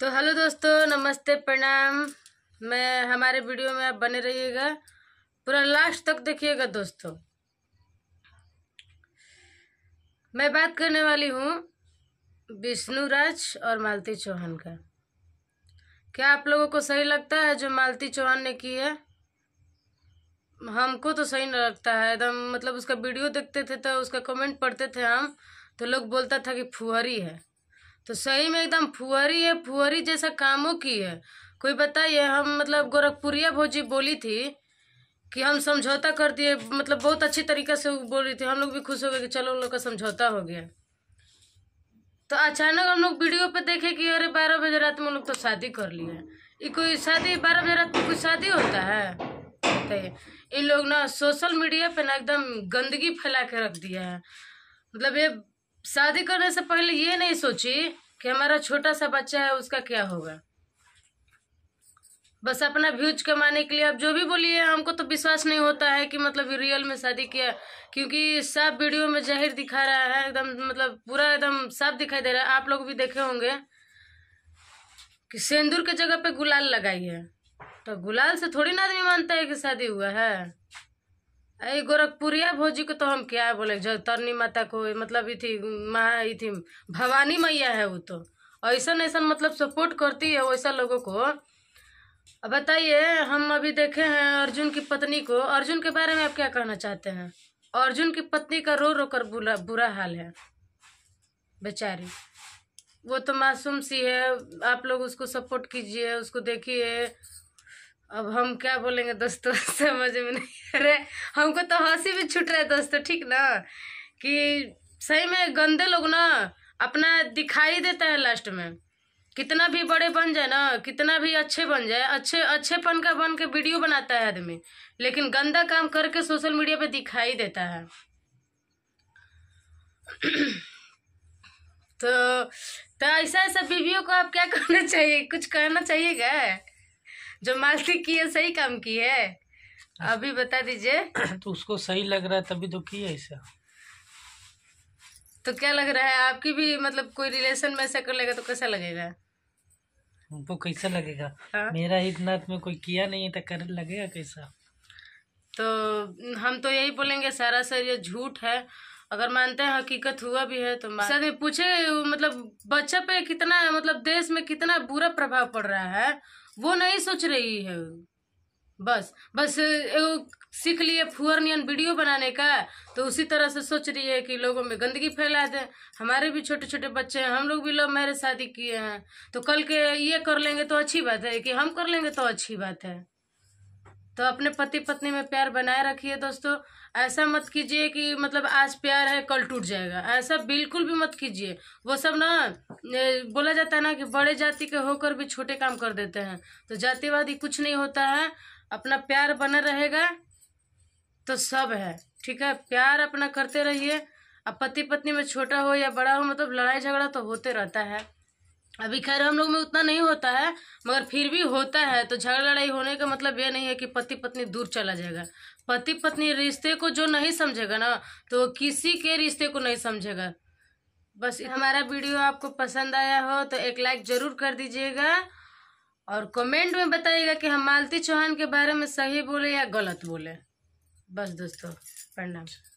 तो हेलो दोस्तों नमस्ते प्रणाम मैं हमारे वीडियो में आप बने रहिएगा पूरा लास्ट तक देखिएगा दोस्तों मैं बात करने वाली हूँ विष्णु राज और मालती चौहान का क्या आप लोगों को सही लगता है जो मालती चौहान ने की है हमको तो सही नहीं लगता है एकदम मतलब उसका वीडियो देखते थे तो उसका कमेंट पढ़ते थे हम तो लोग बोलता था कि फुहरी है तो सही में एकदम फुहरी है फुहरी जैसा कामों की है कोई बताइए हम मतलब गोरखपुरिया भौजी बोली थी कि हम समझौता कर दिए मतलब बहुत अच्छी तरीके से बोल रही थी हम लोग भी खुश हो गए कि चलो उन लोग का समझौता हो गया तो अचानक हम लोग वीडियो पे देखे कि अरे बारह बजे रात में लोग तो शादी कर लिए ये कोई शादी बारह बजे रात में कोई शादी होता है तो इन लोग ना सोशल मीडिया पे ना एकदम गंदगी फैला के रख दिया है मतलब ये शादी करने से पहले ये नहीं सोची कि हमारा छोटा सा बच्चा है उसका क्या होगा बस अपना व्यूज कमाने के लिए आप जो भी बोलिए हमको तो विश्वास नहीं होता है कि मतलब रियल में शादी किया क्योंकि सब वीडियो में जहिर दिखा रहा है एकदम मतलब पूरा एकदम साफ दिखाई दे रहा है आप लोग भी देखे होंगे कि सेंदूर के जगह पे गुलाल लगाई है तो गुलाल से थोड़ी ना आदमी मानता है कि शादी हुआ है अरे गोरखपुरिया भोजी को तो हम क्या बोले जो तरनी माता को मतलब इथी माँ इथी भवानी मैया है वो तो ऐसा ऐसा मतलब सपोर्ट करती है वैसा लोगों को अब बताइए हम अभी देखे हैं अर्जुन की पत्नी को अर्जुन के बारे में आप क्या कहना चाहते हैं अर्जुन की पत्नी का रो रो कर बुरा बुरा हाल है बेचारी वो तो मासूम सी है आप लोग उसको सपोर्ट कीजिए उसको देखिए अब हम क्या बोलेंगे दोस्तों समझ में नहीं अरे हमको तो हंसी भी छूट रहा है दोस्तों ठीक ना कि सही में गंदे लोग ना अपना दिखाई देता है लास्ट में कितना भी बड़े बन जाए ना कितना भी अच्छे बन जाए अच्छे अच्छेपन का बन के वीडियो बनाता है आदमी लेकिन गंदा काम करके सोशल मीडिया पे दिखाई देता है तो तो ऐसा ऐसा बीवियों को आप क्या करना चाहिए कुछ करना चाहिए क्या जो मस्ती की है सही काम की है अभी बता दीजिए तो उसको सही लग रहा है तभी तो की ऐसा तो क्या लग रहा है आपकी भी मतलब कोई रिलेशन में ऐसा कर लेगा तो कैसा लगेगा उनको कैसा लगेगा हा? मेरा इतना में तो कोई किया नहीं है तो कर लगेगा कैसा तो हम तो यही बोलेंगे सारा सर ये झूठ है अगर मानते हैं हकीकत हुआ भी है तो सर पूछे मतलब बच्चा पे कितना मतलब देश में कितना बुरा प्रभाव पड़ रहा है वो नहीं सोच रही है बस बस सीख लिए फुअर नियन वीडियो बनाने का तो उसी तरह से सोच रही है कि लोगों में गंदगी फैला दें हमारे भी छोटे छोटे बच्चे हैं हम लोग भी लोग मैरिज शादी किए हैं तो कल के ये कर लेंगे तो अच्छी बात है कि हम कर लेंगे तो अच्छी बात है तो अपने पति पत्नी में प्यार बनाए रखिए दोस्तों ऐसा मत कीजिए कि मतलब आज प्यार है कल टूट जाएगा ऐसा बिल्कुल भी मत कीजिए वो सब ना बोला जाता है ना कि बड़े जाति के होकर भी छोटे काम कर देते हैं तो जातिवादी कुछ नहीं होता है अपना प्यार बना रहेगा तो सब है ठीक है प्यार अपना करते रहिए अब पति पत्नी में छोटा हो या बड़ा हो मतलब लड़ाई झगड़ा तो होते रहता है अभी खैर हम लोग में उतना नहीं होता है मगर फिर भी होता है तो झगड़ा लड़ाई होने का मतलब ये नहीं है कि पति पत्नी दूर चला जाएगा पति पत्नी रिश्ते को जो नहीं समझेगा ना तो किसी के रिश्ते को नहीं समझेगा बस हमारा वीडियो आपको पसंद आया हो तो एक लाइक ज़रूर कर दीजिएगा और कमेंट में बताइएगा कि हम मालती चौहान के बारे में सही बोले या गलत बोले बस दोस्तों प्रणाम